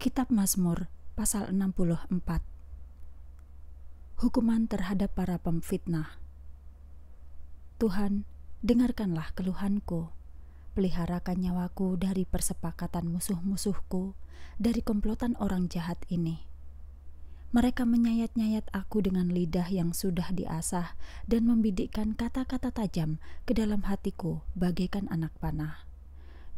Kitab Mazmur pasal 64 Hukuman terhadap para pemfitnah Tuhan, dengarkanlah keluhanku, peliharakan nyawaku dari persepakatan musuh-musuhku, dari komplotan orang jahat ini. Mereka menyayat-nyayat aku dengan lidah yang sudah diasah dan membidikkan kata-kata tajam ke dalam hatiku bagaikan anak panah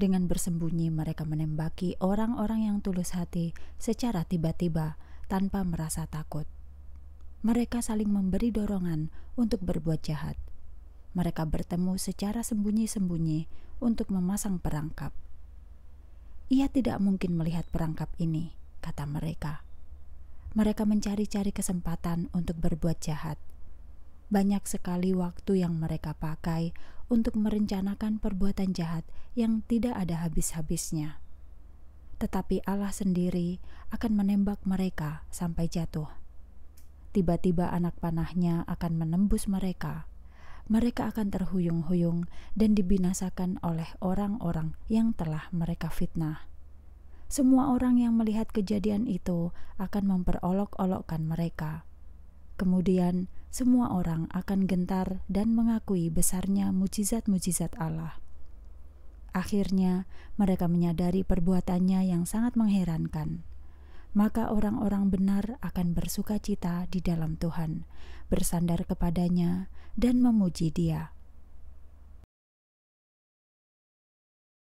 dengan bersembunyi, mereka menembaki orang-orang yang tulus hati secara tiba-tiba tanpa merasa takut. Mereka saling memberi dorongan untuk berbuat jahat. Mereka bertemu secara sembunyi-sembunyi untuk memasang perangkap. Ia tidak mungkin melihat perangkap ini, kata mereka. Mereka mencari-cari kesempatan untuk berbuat jahat. Banyak sekali waktu yang mereka pakai untuk merencanakan perbuatan jahat yang tidak ada habis-habisnya. Tetapi Allah sendiri akan menembak mereka sampai jatuh. Tiba-tiba anak panahnya akan menembus mereka. Mereka akan terhuyung-huyung dan dibinasakan oleh orang-orang yang telah mereka fitnah. Semua orang yang melihat kejadian itu akan memperolok-olokkan mereka. Kemudian, semua orang akan gentar dan mengakui besarnya mujizat-mujizat Allah. Akhirnya, mereka menyadari perbuatannya yang sangat mengherankan. Maka orang-orang benar akan bersuka cita di dalam Tuhan, bersandar kepadanya, dan memuji Dia.